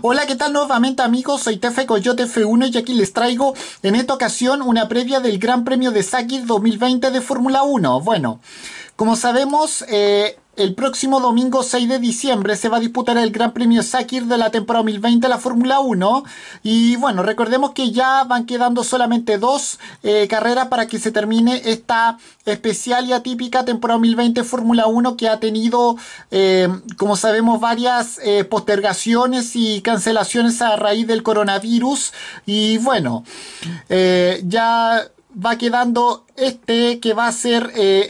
Hola, ¿qué tal nuevamente amigos? Soy Tefe Coyote F1 y aquí les traigo en esta ocasión una previa del Gran Premio de Saki 2020 de Fórmula 1. Bueno, como sabemos, eh, el próximo domingo 6 de diciembre se va a disputar el Gran Premio Sakir de la temporada 2020 de la Fórmula 1. Y bueno, recordemos que ya van quedando solamente dos eh, carreras para que se termine esta especial y atípica temporada 2020 Fórmula 1 que ha tenido, eh, como sabemos, varias postergaciones y cancelaciones a raíz del coronavirus. Y bueno, ya va quedando este que va a ser eh,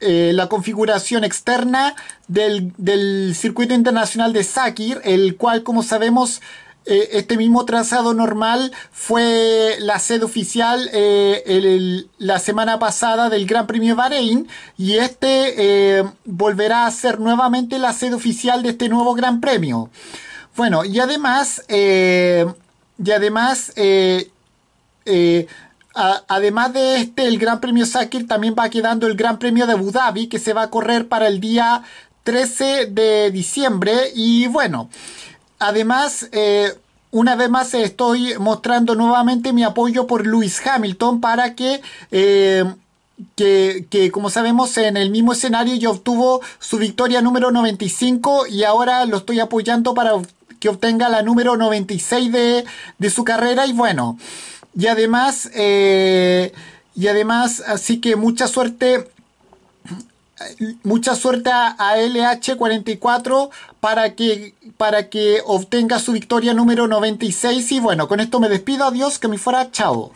eh, la configuración externa del, circuito internacional de Sakir, el cual como sabemos eh, este mismo trazado normal fue la sede oficial la semana pasada del Gran Premio Bahrein y este volverá a ser nuevamente la sede oficial de este nuevo Gran Premio. Bueno, y además, y además además de este, el Gran Premio Sakir también va quedando el Gran Premio de Abu Dhabi, que se va a correr para el día 13 de diciembre. Y bueno, además... Eh, una vez más estoy mostrando nuevamente mi apoyo por Lewis Hamilton para que, eh, que, que, como sabemos en el mismo escenario ya obtuvo su victoria número 95 y ahora lo estoy apoyando para que obtenga la número 96 de, de su carrera y bueno. Y además, eh, y además, así que mucha suerte. Mucha suerte a LH44 para que, para que obtenga su victoria número 96. Y bueno, con esto me despido. Adiós, que me fuera. Chao.